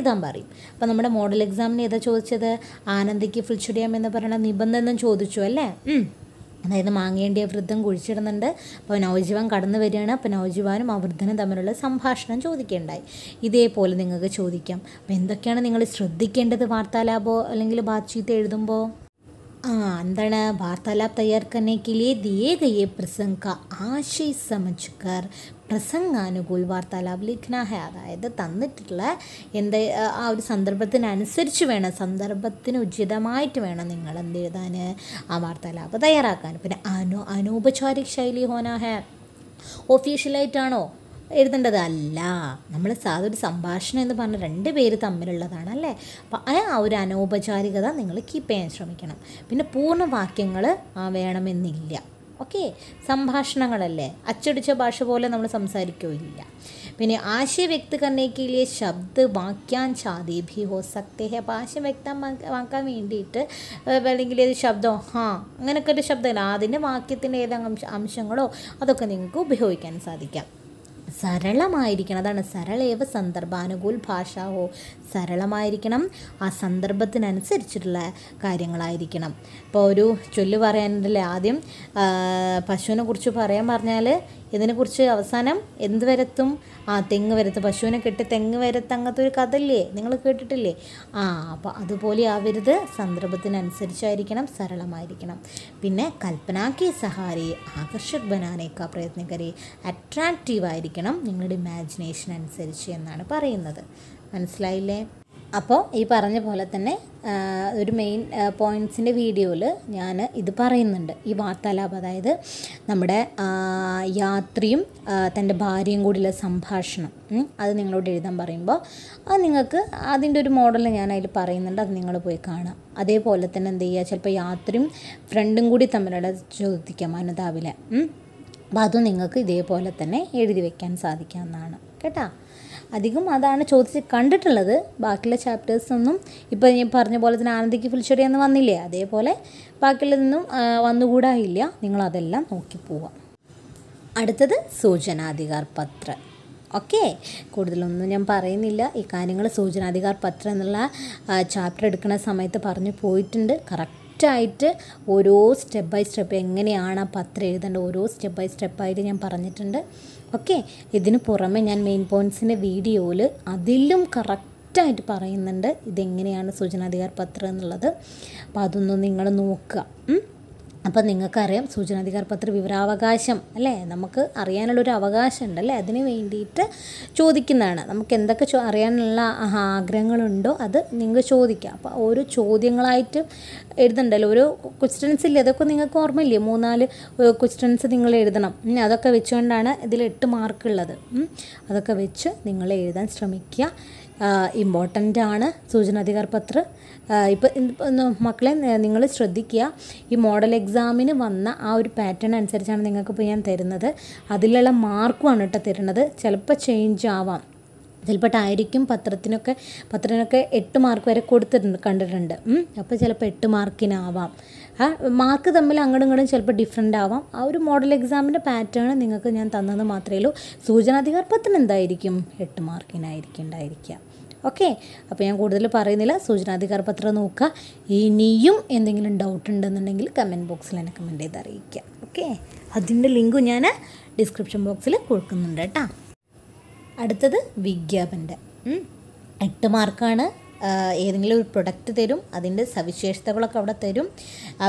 എഴുതാൻ പറയും അപ്പം നമ്മുടെ മോഡൽ എക്സാമിന് ഏതാ ചോദിച്ചത് ആനന്ദിക്ക് ചുടിയാം എന്ന് പറയുന്ന നിബന്ധനം ചോദിച്ചു അല്ലേ അതായത് മാങ്ങേണ്ടിയ വൃദ്ധം കുഴിച്ചിടുന്നുണ്ട് അപ്പോൾ നവജീവൻ കടന്നു വരികയാണ് അപ്പോൾ നവജീവാനും ആ വൃദ്ധനും തമ്മിലുള്ള സംഭാഷണം ചോദിക്കേണ്ടായി ഇതേപോലെ നിങ്ങൾക്ക് ചോദിക്കാം അപ്പോൾ എന്തൊക്കെയാണ് നിങ്ങൾ ശ്രദ്ധിക്കേണ്ടത് വാർത്താലാപോ അല്ലെങ്കിൽ ബാത്ചീത്ത് എഴുതുമ്പോൾ अंधड़ा वार्तालाप तैयार करने के लिए दिए गए प्रसंग का आशय समझकर പ്രസംഗാനുകൂൽ വാർത്താലാപ് ലിഖ്നാഹ അതായത് തന്നിട്ടുള്ള എന്ത് ആ ഒരു സന്ദർഭത്തിനനുസരിച്ച് വേണം സന്ദർഭത്തിന് ഉചിതമായിട്ട് വേണം നിങ്ങൾ എന്ത് എഴുതാൻ ആ വാർത്താലാപ് തയ്യാറാക്കാൻ പിന്നെ അനു അനൗപചാരിക ശൈലി ഹോനാഹ ഓഫീഷ്യലായിട്ടാണോ എഴുതേണ്ടതല്ല നമ്മൾ സാധ ഒരു സംഭാഷണം എന്ന് പറഞ്ഞാൽ രണ്ട് പേര് തമ്മിലുള്ളതാണ് അല്ലേ അപ്പം ആ ഒരു അനൗപചാരികത നിങ്ങൾ കീപ്പ് ചെയ്യാൻ ശ്രമിക്കണം പിന്നെ പൂർണ്ണ വാക്യങ്ങൾ വേണമെന്നില്ല ഓക്കെ സംഭാഷണങ്ങളല്ലേ അച്ചടിച്ച ഭാഷ പോലെ നമ്മൾ സംസാരിക്കുകയില്ല പിന്നെ ആശയ വ്യക്തകരണയ്ക്കിലെ ശബ്ദ വാക്യാൻ ചാതി ഭി ഹോ സക്തേ അപ്പം ആശയം വ്യക്തമാക്കാൻ വേണ്ടിയിട്ട് അല്ലെങ്കിൽ ഒരു ശബ്ദം ഹാ അങ്ങനെയൊക്കെ ഒരു ശബ്ദമില്ല അതിൻ്റെ വാക്യത്തിൻ്റെ ഏത് അംശങ്ങളോ അതൊക്കെ നിങ്ങൾക്ക് ഉപയോഗിക്കാൻ സാധിക്കാം സരളമായിരിക്കണം അതാണ് സരളേവ സന്ദർഭാനുകൂൽ ഭാഷാഹോ സരളമായിരിക്കണം ആ സന്ദർഭത്തിനനുസരിച്ചിട്ടുള്ള കാര്യങ്ങളായിരിക്കണം ഇപ്പോൾ ഒരു ചൊല്ല് പറയാനുണ്ടല്ലേ ആദ്യം പശുവിനെ കുറിച്ച് പറയാൻ പറഞ്ഞാൽ ഇതിനെക്കുറിച്ച് അവസാനം എന്ത് വരത്തും ആ തെങ്ങ് വരത്ത് പശുവിനെ കെട്ടി തെങ്ങ് വരത്ത് അങ്ങനത്തെ ഒരു കഥല്ലേ നിങ്ങൾ കേട്ടിട്ടില്ലേ ആ അപ്പോൾ അതുപോലെ ആവരുത് സന്ദർഭത്തിനനുസരിച്ചായിരിക്കണം സരളമായിരിക്കണം പിന്നെ കൽപ്പനാക്കി സഹാരി ആകർഷക് ബനാനേക്ക പ്രയത്നകരി അട്രാക്റ്റീവ് ആയിരിക്കണം നിങ്ങളുടെ ഇമാജിനേഷൻ അനുസരിച്ച് എന്നാണ് പറയുന്നത് മനസ്സിലായില്ലേ അപ്പോൾ ഈ പറഞ്ഞ പോലെ തന്നെ ഒരു മെയിൻ പോയിൻറ്റ്സിൻ്റെ വീഡിയോയിൽ ഞാൻ ഇത് പറയുന്നുണ്ട് ഈ വാർത്താലാപം അതായത് നമ്മുടെ യാത്രയും തൻ്റെ ഭാര്യയും കൂടിയുള്ള സംഭാഷണം അത് നിങ്ങളോട് എഴുതാൻ പറയുമ്പോൾ അത് നിങ്ങൾക്ക് അതിൻ്റെ ഒരു മോഡൽ ഞാൻ അതിൽ പറയുന്നുണ്ട് അത് നിങ്ങൾ പോയി കാണാം അതേപോലെ തന്നെ എന്ത് ചെയ്യുക ചിലപ്പോൾ യാത്രയും ഫ്രണ്ടും കൂടി തമ്മിലുള്ള ചോദിക്കാം അനുതാവിലെ അപ്പോൾ അതും നിങ്ങൾക്ക് ഇതേപോലെ തന്നെ എഴുതി വയ്ക്കാൻ സാധിക്കാവുന്നതാണ് കേട്ടോ അധികം അതാണ് ചോദിച്ച് കണ്ടിട്ടുള്ളത് ബാക്കിയുള്ള ചാപ്റ്റേഴ്സൊന്നും ഇപ്പോൾ ഞാൻ പറഞ്ഞ പോലെ തന്നെ ആനന്ദിക്ക് ഫുൾച്ചൊടി എന്ന് വന്നില്ലേ അതേപോലെ ബാക്കിയുള്ളതൊന്നും വന്നുകൂടായില്ല നിങ്ങളതെല്ലാം നോക്കി പോവാം അടുത്തത് സൂചനാധികാർ പത്ര ഓക്കെ കൂടുതലൊന്നും ഞാൻ പറയുന്നില്ല ഈ കാര്യങ്ങൾ സൂചനാധികാർ പത്രം എന്നുള്ള ചാപ്റ്റർ എടുക്കുന്ന സമയത്ത് പറഞ്ഞു പോയിട്ടുണ്ട് കറക്റ്റ് കറക്റ്റായിട്ട് ഓരോ സ്റ്റെപ്പ് ബൈ സ്റ്റെപ്പ് എങ്ങനെയാണ് ആ പത്രം എഴുതേണ്ടത് ഓരോ സ്റ്റെപ്പ് ബൈ സ്റ്റെപ്പായിട്ട് ഞാൻ പറഞ്ഞിട്ടുണ്ട് ഓക്കെ ഇതിന് പുറമെ ഞാൻ മെയിൻ പോയിൻറ്റ്സിൻ്റെ വീഡിയോയിൽ അതിലും കറക്റ്റ് കറക്റ്റായിട്ട് പറയുന്നുണ്ട് ഇതെങ്ങനെയാണ് സൂചനാധികാര പത്രം എന്നുള്ളത് അപ്പോൾ അതൊന്നും നിങ്ങൾ നോക്കുക അപ്പം നിങ്ങൾക്കറിയാം സൂചനാധികാര പത്ര വിവരാവകാശം അല്ലേ നമുക്ക് അറിയാനുള്ളൊരു അവകാശം അല്ലേ അതിന് വേണ്ടിയിട്ട് ചോദിക്കുന്നതാണ് നമുക്ക് എന്തൊക്കെ അറിയാനുള്ള ആഗ്രഹങ്ങളുണ്ടോ അത് നിങ്ങൾ ചോദിക്കുക അപ്പോൾ ഓരോ ചോദ്യങ്ങളായിട്ട് എഴുതണ്ടല്ലോ ഓരോ ക്വസ്റ്റ്യൻസ് ഇല്ലേ അതൊക്കെ നിങ്ങൾക്ക് ഓർമ്മയില്ലേ മൂന്നാല് ക്വസ്റ്റ്യൻസ് നിങ്ങൾ എഴുതണം അതൊക്കെ വെച്ചുകൊണ്ടാണ് ഇതിൽ എട്ട് മാർക്ക് ഉള്ളത് അതൊക്കെ വെച്ച് നിങ്ങൾ എഴുതാൻ ശ്രമിക്കുക ഇമ്പോർട്ടൻ്റ് ആണ് സൂചനാധികാര പത്ര ഇപ്പം മക്കളെ നിങ്ങൾ ശ്രദ്ധിക്കുക ഈ മോഡൽ എക്സാമിന് വന്ന ആ ഒരു പാറ്റേൺ അനുസരിച്ചാണ് നിങ്ങൾക്ക് ഇപ്പോൾ ഞാൻ തരുന്നത് അതിലുള്ള മാർക്കുമാണ് കേട്ടോ തരുന്നത് ചിലപ്പോൾ ചേഞ്ച് ആവാം ചിലപ്പോൾ ആയിരിക്കും പത്രത്തിനൊക്കെ പത്രത്തിനൊക്കെ എട്ട് മാർക്ക് വരെ കൊടുത്തിട്ടുണ്ട് കണ്ടിട്ടുണ്ട് അപ്പോൾ ചിലപ്പോൾ എട്ട് മാർക്കിനാവാം മാർക്ക് തമ്മിൽ അങ്ങോട്ടും ഇങ്ങോട്ടും ചിലപ്പോൾ ഡിഫറെൻ്റ് ആവാം ആ ഒരു മോഡൽ എക്സാമിൻ്റെ പാറ്റേൺ നിങ്ങൾക്ക് ഞാൻ തന്നത് മാത്രമേ ഉള്ളൂ സൂചനാധികാർ എന്തായിരിക്കും എട്ട് മാർക്കിനായിരിക്കും ഉണ്ടായിരിക്കുക ഓക്കെ അപ്പോൾ ഞാൻ കൂടുതൽ പറയുന്നില്ല സൂചനാധികാര പത്രം നോക്കുക ഇനിയും എന്തെങ്കിലും ഡൗട്ട് ഉണ്ടെന്നുണ്ടെങ്കിൽ കമൻറ്റ് ബോക്സിൽ എന്നെ കമൻറ്റ് ചെയ്ത് അറിയിക്കുക ഓക്കെ അതിൻ്റെ ലിങ്ക് ഞാൻ ഡിസ്ക്രിപ്ഷൻ ബോക്സിൽ കൊടുക്കുന്നുണ്ട് കേട്ടോ അടുത്തത് വിജ്ഞാപൻ്റെ എട്ട് മാർക്കാണ് ഏതെങ്കിലും ഒരു പ്രൊഡക്റ്റ് തരും അതിൻ്റെ സവിശേഷതകളൊക്കെ അവിടെ തരും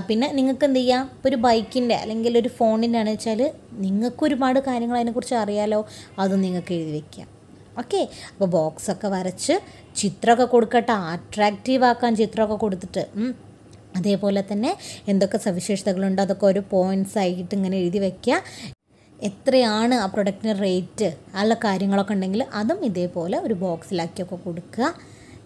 പിന്നെ നിങ്ങൾക്ക് എന്ത് ചെയ്യാം ഇപ്പോൾ ഒരു ബൈക്കിൻ്റെ അല്ലെങ്കിൽ ഒരു ഫോണിൻ്റെ ആണെന്ന് വെച്ചാൽ നിങ്ങൾക്ക് ഒരുപാട് കാര്യങ്ങൾ അതിനെക്കുറിച്ച് അറിയാലോ അത് നിങ്ങൾക്ക് എഴുതി വയ്ക്കാം ഓക്കെ അപ്പോൾ ബോക്സൊക്കെ വരച്ച് ചിത്രമൊക്കെ കൊടുക്കട്ടെ അട്രാക്റ്റീവ് ആക്കാൻ ചിത്രമൊക്കെ കൊടുത്തിട്ട് അതേപോലെ തന്നെ എന്തൊക്കെ സവിശേഷതകളുണ്ടോ അതൊക്കെ ഒരു പോയിൻറ്റ്സ് ആയിട്ട് ഇങ്ങനെ എഴുതി വയ്ക്കുക എത്രയാണ് ആ പ്രൊഡക്റ്റിന് റേറ്റ് അല്ല കാര്യങ്ങളൊക്കെ ഉണ്ടെങ്കിൽ അതും ഇതേപോലെ ഒരു ബോക്സിലാക്കിയൊക്കെ കൊടുക്കുക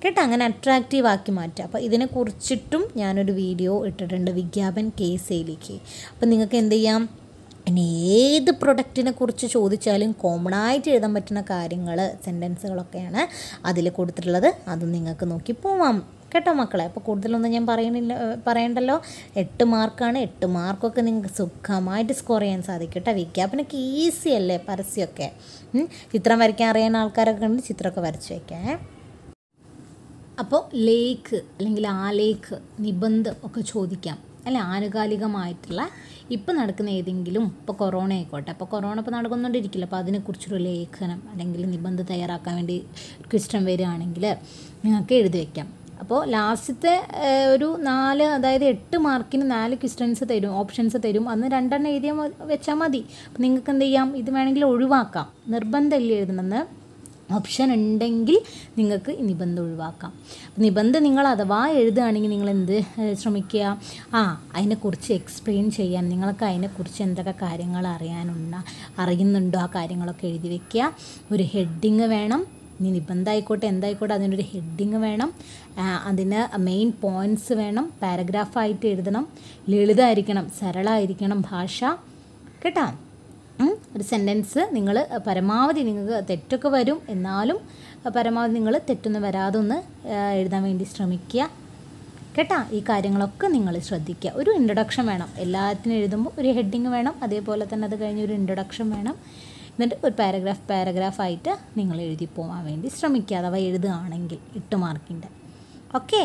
കേട്ടോ അങ്ങനെ അട്രാക്റ്റീവ് ആക്കി മാറ്റുക അപ്പോൾ ഇതിനെ കുറിച്ചിട്ടും ഞാനൊരു വീഡിയോ ഇട്ടിട്ടുണ്ട് വിജ്ഞാപൻ കേസയിലേക്ക് അപ്പോൾ നിങ്ങൾക്ക് എന്ത് ചെയ്യാം ഇനി ഏത് പ്രൊഡക്റ്റിനെ കുറിച്ച് ചോദിച്ചാലും കോമൺ ആയിട്ട് എഴുതാൻ പറ്റുന്ന കാര്യങ്ങൾ സെൻറ്റൻസുകളൊക്കെയാണ് അതിൽ കൊടുത്തിട്ടുള്ളത് അത് നിങ്ങൾക്ക് നോക്കി പോവാം കേട്ടോ മക്കളെ അപ്പോൾ കൂടുതലൊന്നും ഞാൻ പറയണില്ല പറയണ്ടല്ലോ എട്ട് മാർക്കാണ് എട്ട് മാർക്കൊക്കെ നിങ്ങൾക്ക് സുഖമായിട്ട് സ്കോർ ചെയ്യാൻ സാധിക്കും കേട്ടോ വിജ്ഞാപനമൊക്കെ ഈസി അല്ലേ പരസ്യമൊക്കെ ചിത്രം വരയ്ക്കാൻ അറിയാൻ ആൾക്കാരൊക്കെ ഉണ്ട് ചിത്രമൊക്കെ വരച്ച് വയ്ക്കാൻ അപ്പോൾ ലേക്ക് അല്ലെങ്കിൽ ആ ലേക്ക് നിബന്ധം ഒക്കെ ചോദിക്കാം അല്ലെ ആനുകാലികമായിട്ടുള്ള ഇപ്പോൾ നടക്കുന്ന ഏതെങ്കിലും ഇപ്പോൾ കൊറോണ ആയിക്കോട്ടെ അപ്പോൾ കൊറോണ ഇപ്പോൾ നടക്കുന്നുകൊണ്ടിരിക്കില്ല അപ്പോൾ അതിനെക്കുറിച്ചൊരു ലേഖനം അല്ലെങ്കിൽ നിബന്ധ തയ്യാറാക്കാൻ വേണ്ടി ക്വസ്റ്റ്യൻ വരികയാണെങ്കിൽ നിങ്ങൾക്ക് എഴുതി വയ്ക്കാം അപ്പോൾ ലാസ്റ്റത്തെ ഒരു നാല് അതായത് എട്ട് മാർക്കിന് നാല് ക്വസ്റ്റൻസ് തരും ഓപ്ഷൻസ് തരും അന്ന് രണ്ടെണ്ണം എഴുതിയാൽ വെച്ചാൽ മതി അപ്പോൾ നിങ്ങൾക്ക് എന്ത് ചെയ്യാം ഇത് വേണമെങ്കിൽ ഒഴിവാക്കാം നിർബന്ധമല്ലേ എഴുതണമെന്ന് ഓപ്ഷൻ ഉണ്ടെങ്കിൽ നിങ്ങൾക്ക് നിബന്ധ ഒഴിവാക്കാം നിബന്ധ നിങ്ങൾ അഥവാ എഴുതുകയാണെങ്കിൽ നിങ്ങൾ എന്ത് ശ്രമിക്കുക ആ അതിനെക്കുറിച്ച് എക്സ്പ്ലെയിൻ ചെയ്യാൻ നിങ്ങൾക്ക് അതിനെക്കുറിച്ച് എന്തൊക്കെ കാര്യങ്ങൾ അറിയാനുണ്ട അറിയുന്നുണ്ടോ ആ കാര്യങ്ങളൊക്കെ എഴുതി വെക്കുക ഒരു ഹെഡിങ് വേണം ഇനി നിബന്ധ ആയിക്കോട്ടെ എന്തായിക്കോട്ടെ അതിനൊരു ഹെഡിങ് വേണം അതിന് മെയിൻ പോയിൻറ്റ്സ് വേണം പാരഗ്രാഫായിട്ട് എഴുതണം ലളിതമായിരിക്കണം സരളമായിരിക്കണം ഭാഷ കേട്ടോ ഒരു സെൻറ്റൻസ് നിങ്ങൾ പരമാവധി നിങ്ങൾക്ക് തെറ്റൊക്കെ വരും എന്നാലും പരമാവധി നിങ്ങൾ തെറ്റൊന്നും വരാതെ ഒന്ന് എഴുതാൻ വേണ്ടി ശ്രമിക്കുക കേട്ടാ ഈ കാര്യങ്ങളൊക്കെ നിങ്ങൾ ശ്രദ്ധിക്കുക ഒരു ഇൻട്രൊഡക്ഷൻ വേണം എല്ലാത്തിനും എഴുതുമ്പോൾ ഒരു ഹെഡിങ് വേണം അതേപോലെ തന്നെ അത് കഴിഞ്ഞ് ഒരു ഇൻട്രൊഡക്ഷൻ വേണം എന്നിട്ട് ഒരു പാരഗ്രാഫ് പാരഗ്രാഫായിട്ട് നിങ്ങൾ എഴുതി പോകാൻ വേണ്ടി ശ്രമിക്കുക അഥവാ എഴുതുകയാണെങ്കിൽ എട്ട് മാർക്കിൻ്റെ ഓക്കേ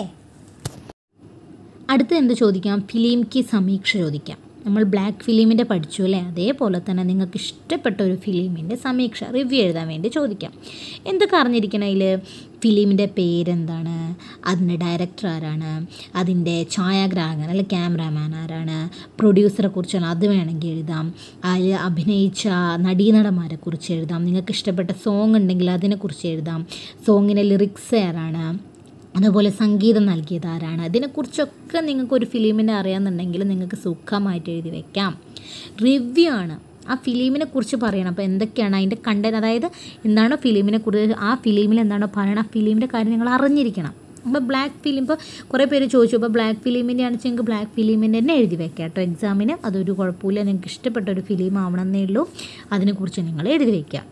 അടുത്ത് എന്ത് ചോദിക്കാം ഫിലിംക്ക് സമീക്ഷ ചോദിക്കാം നമ്മൾ ബ്ലാക്ക് ഫിലിമിൻ്റെ പഠിച്ചു അല്ലേ അതേപോലെ തന്നെ നിങ്ങൾക്ക് ഇഷ്ടപ്പെട്ട ഒരു ഫിലിമിൻ്റെ സമീക്ഷ റിവ്യൂ എഴുതാൻ വേണ്ടി ചോദിക്കാം എന്തൊക്കെ അറിഞ്ഞിരിക്കണം അതിൽ ഫിലിമിൻ്റെ പേരെന്താണ് അതിൻ്റെ ഡയറക്ടർ ആരാണ് അതിൻ്റെ ഛായാഗ്രാഹകൻ അല്ലെ ക്യാമറാമാൻ ആരാണ് പ്രൊഡ്യൂസറെ കുറിച്ചാണ് അത് വേണമെങ്കിൽ എഴുതാം അതിൽ അഭിനയിച്ച നടീനടന്മാരെ കുറിച്ച് എഴുതാം നിങ്ങൾക്ക് ഇഷ്ടപ്പെട്ട സോങ് ഉണ്ടെങ്കിൽ അതിനെക്കുറിച്ച് എഴുതാം സോങ്ങിൻ്റെ ലിറിക്സ് ആരാണ് അതുപോലെ സംഗീതം നൽകിയത് ആരാണ് നിങ്ങൾക്ക് നിങ്ങൾക്കൊരു ഫിലിമിനെ അറിയാമെന്നുണ്ടെങ്കിൽ നിങ്ങൾക്ക് സുഖമായിട്ട് എഴുതി വയ്ക്കാം റിവ്യൂ ആണ് ആ ഫിലിമിനെ കുറിച്ച് പറയണം അപ്പോൾ എന്തൊക്കെയാണ് അതിൻ്റെ കണ്ടന്റ് അതായത് എന്താണോ ഫിലിമിനെ കുറിച്ച് ആ ഫിലിമിൽ എന്താണോ പറയണം ആ ഫിലിമിൻ്റെ കാര്യം നിങ്ങൾ അറിഞ്ഞിരിക്കണം അപ്പോൾ ബ്ലാക്ക് ഫിലിം ഇപ്പോൾ കുറേ പേര് ചോദിച്ചു അപ്പോൾ ബ്ലാക്ക് ഫിലിമിൻ്റെ ആണെന്ന് വെച്ചാൽ നിങ്ങൾക്ക് ബ്ലാക്ക് ഫിലിമിൻ്റെ തന്നെ എഴുതി വെക്കാം കേട്ടോ എക്സാമിന് അതൊരു കുഴപ്പമില്ല നിങ്ങൾക്ക് ഇഷ്ടപ്പെട്ട ഒരു ഫിലിം ആവണമെന്നേ ഉള്ളൂ അതിനെക്കുറിച്ച് നിങ്ങൾ എഴുതി വയ്ക്കാം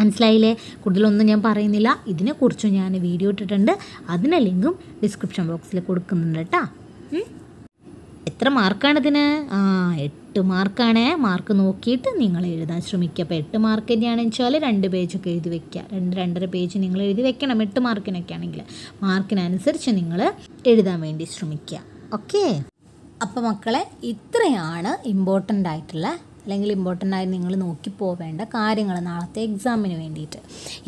മനസ്സിലായില്ലേ കൂടുതലൊന്നും ഞാൻ പറയുന്നില്ല ഇതിനെക്കുറിച്ചും ഞാൻ വീഡിയോ ഇട്ടിട്ടുണ്ട് അതിന് ലിങ്കും ഡിസ്ക്രിപ്ഷൻ ബോക്സിൽ കൊടുക്കുന്നുണ്ട് കേട്ടോ എത്ര മാർക്കാണ് ഇതിന് ആ എട്ട് മാർക്കാണ് മാർക്ക് നോക്കിയിട്ട് നിങ്ങൾ എഴുതാൻ ശ്രമിക്കുക അപ്പോൾ എട്ട് മാർക്ക് തന്നെയാണെന്ന് വെച്ചാൽ രണ്ട് പേജൊക്കെ എഴുതി വയ്ക്കുക രണ്ട് രണ്ടര പേജ് നിങ്ങൾ എഴുതി വെക്കണം എട്ട് മാർക്കിനൊക്കെ ആണെങ്കിൽ മാർക്കിനനുസരിച്ച് നിങ്ങൾ എഴുതാൻ വേണ്ടി ശ്രമിക്കുക ഓക്കേ അപ്പോൾ മക്കളെ ഇത്രയാണ് ഇമ്പോർട്ടൻ്റ് ആയിട്ടുള്ള അല്ലെങ്കിൽ ഇമ്പോർട്ടൻ്റ് ആയി നിങ്ങൾ നോക്കി പോവേണ്ട കാര്യങ്ങൾ നാളത്തെ എക്സാമിന് വേണ്ടിയിട്ട്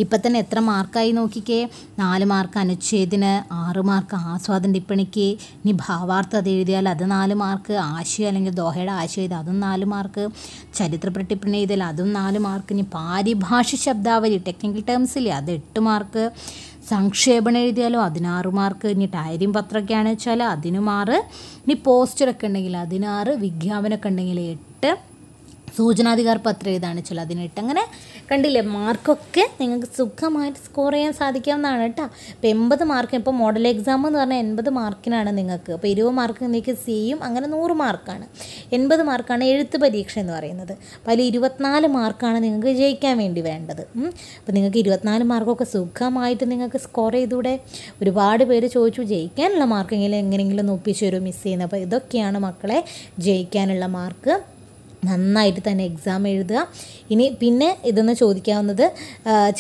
ഇപ്പം തന്നെ എത്ര മാർക്കായി നോക്കിക്കേ നാല് മാർക്ക് അനുച്ഛേദിന് ആറ് മാർക്ക് ആസ്വാദൻ ടിപ്പണിക്ക് ഇനി ഭാവാർത്ഥ അത് എഴുതിയാൽ അത് നാല് മാർക്ക് ആശയം അല്ലെങ്കിൽ ദോഹയുടെ ആശയം ഇത് അതും നാല് മാർക്ക് ചരിത്ര പ്രട്ടിപ്പണി ഇതിൽ അതും നാല് മാർക്ക് ഇനി പാരിഭാഷ ശബ്ദാവലി ടെക്നിക്കൽ ടേംസിൽ അത് എട്ട് മാർക്ക് സംക്ഷേപണം എഴുതിയാലോ അതിനാറ് മാർക്ക് ഇനി ഡയറിയും പത്രമൊക്കെയാണെന്ന് വെച്ചാൽ അതിനുമാറ് ഇനി പോസ്റ്ററൊക്കെ ഉണ്ടെങ്കിൽ അതിനാറ് വിജ്ഞാപനമൊക്കെ ഉണ്ടെങ്കിൽ എട്ട് സൂചനാധികാർ പത്രം ഏതാണ് ചില അതിനിട്ട് അങ്ങനെ കണ്ടില്ലേ മാർക്കൊക്കെ നിങ്ങൾക്ക് സുഖമായിട്ട് സ്കോർ ചെയ്യാൻ സാധിക്കാവുന്നതാണ് കേട്ടോ അപ്പോൾ എൺപത് മാർക്ക് ഇപ്പോൾ മോഡൽ എക്സാം എന്ന് പറഞ്ഞാൽ എൺപത് മാർക്കിനാണ് നിങ്ങൾക്ക് അപ്പോൾ ഇരുപത് മാർക്ക് നിങ്ങൾക്ക് സിയും അങ്ങനെ നൂറ് മാർക്കാണ് എൺപത് മാർക്കാണ് എഴുത്ത് പരീക്ഷ എന്ന് പറയുന്നത് അപ്പോൾ അതിൽ ഇരുപത്തിനാല് മാർക്കാണ് നിങ്ങൾക്ക് ജയിക്കാൻ വേണ്ടി വേണ്ടത് അപ്പോൾ നിങ്ങൾക്ക് ഇരുപത്തിനാല് മാർക്കൊക്കെ സുഖമായിട്ട് നിങ്ങൾക്ക് സ്കോർ ചെയ്തൂടെ ഒരുപാട് പേര് ചോദിച്ചു ജയിക്കാനുള്ള മാർക്കെങ്കിലും എങ്ങനെയെങ്കിലും ഒപ്പിച്ചു തരും മിസ് ചെയ്യുന്നത് അപ്പോൾ ഇതൊക്കെയാണ് മക്കളെ ജയിക്കാനുള്ള മാർക്ക് നന്നായിട്ട് തന്നെ എക്സാം എഴുതുക ഇനി പിന്നെ ഇതെന്ന് ചോദിക്കാവുന്നത്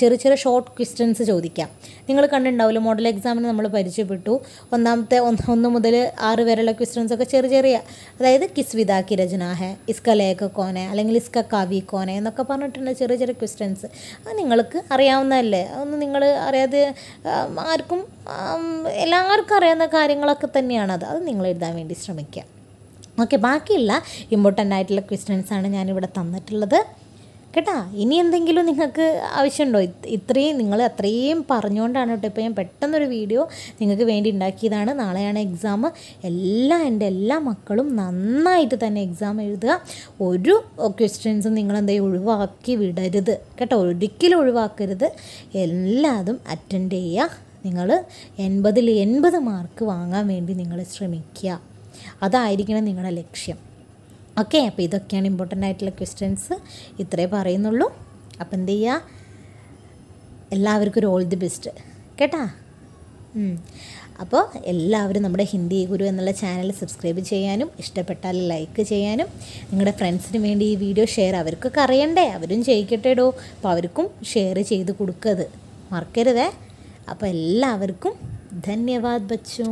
ചെറിയ ചെറിയ ഷോർട്ട് ക്വസ്റ്റ്യൻസ് ചോദിക്കാം നിങ്ങൾ കണ്ടിട്ടുണ്ടാവില്ല മോഡൽ എക്സാമിന് നമ്മൾ പരിചയപ്പെട്ടു ഒന്നാമത്തെ ഒന്ന് മുതൽ ആറ് വരെയുള്ള ക്വസ്റ്റ്യൻസ് ഒക്കെ ചെറിയ ചെറിയ അതായത് കിസ് വിതാക്കി രചന ഹെ ഇസ്ക ലേഖ കോനെ അല്ലെങ്കിൽ ഇസ്ക കാവി കോനെ എന്നൊക്കെ പറഞ്ഞിട്ടുണ്ട് ചെറിയ ചെറിയ ക്വസ്റ്റ്യൻസ് അത് നിങ്ങൾക്ക് അറിയാവുന്നതല്ലേ അതൊന്നും നിങ്ങൾ അറിയാതെ ആർക്കും എല്ലാവർക്കും അറിയാവുന്ന കാര്യങ്ങളൊക്കെ തന്നെയാണ് അത് അത് നിങ്ങൾ എഴുതാൻ വേണ്ടി ശ്രമിക്കുക ഓക്കെ ബാക്കിയുള്ള ഇമ്പോർട്ടൻ്റ് ആയിട്ടുള്ള ക്വസ്റ്റ്യൻസാണ് ഞാനിവിടെ തന്നിട്ടുള്ളത് കേട്ടാ ഇനി എന്തെങ്കിലും നിങ്ങൾക്ക് ആവശ്യമുണ്ടോ ഇത്രയും നിങ്ങൾ അത്രയും പറഞ്ഞുകൊണ്ടാണ് കേട്ടോ ഇപ്പോൾ ഞാൻ പെട്ടെന്നൊരു വീഡിയോ നിങ്ങൾക്ക് വേണ്ടി ഉണ്ടാക്കിയതാണ് നാളെയാണ് എക്സാം എല്ലാ എൻ്റെ എല്ലാ മക്കളും നന്നായിട്ട് തന്നെ എക്സാം എഴുതുക ഒരു ക്വസ്റ്റ്യൻസും എന്താ ഒഴിവാക്കി വിടരുത് കേട്ടോ ഒരിക്കലും ഒഴിവാക്കരുത് എല്ലാതും അറ്റൻഡ് ചെയ്യുക നിങ്ങൾ എൺപതിൽ എൺപത് മാർക്ക് വാങ്ങാൻ വേണ്ടി നിങ്ങൾ ശ്രമിക്കുക അതായിരിക്കണം നിങ്ങളുടെ ലക്ഷ്യം ഓക്കെ അപ്പോൾ ഇതൊക്കെയാണ് ഇമ്പോർട്ടൻ്റ് ആയിട്ടുള്ള ക്വസ്റ്റ്യൻസ് ഇത്രേ പറയുന്നുള്ളൂ അപ്പം എന്ത് ചെയ്യുക എല്ലാവർക്കും ഒരു ഓൾ ദി ബെസ്റ്റ് കേട്ടാ അപ്പോൾ എല്ലാവരും നമ്മുടെ ഹിന്ദി ഗുരു എന്നുള്ള ചാനൽ സബ്സ്ക്രൈബ് ചെയ്യാനും ഇഷ്ടപ്പെട്ടാൽ ലൈക്ക് ചെയ്യാനും നിങ്ങളുടെ ഫ്രണ്ട്സിന് വേണ്ടി ഈ വീഡിയോ ഷെയർ അവർക്കൊക്കെ അറിയണ്ടേ അവരും ചെയ്യിക്കട്ടേടോ അപ്പോൾ അവർക്കും ഷെയർ ചെയ്ത് കൊടുക്കരുത് മറക്കരുതേ അപ്പോൾ എല്ലാവർക്കും ധന്യവാദ് ബച്ചോ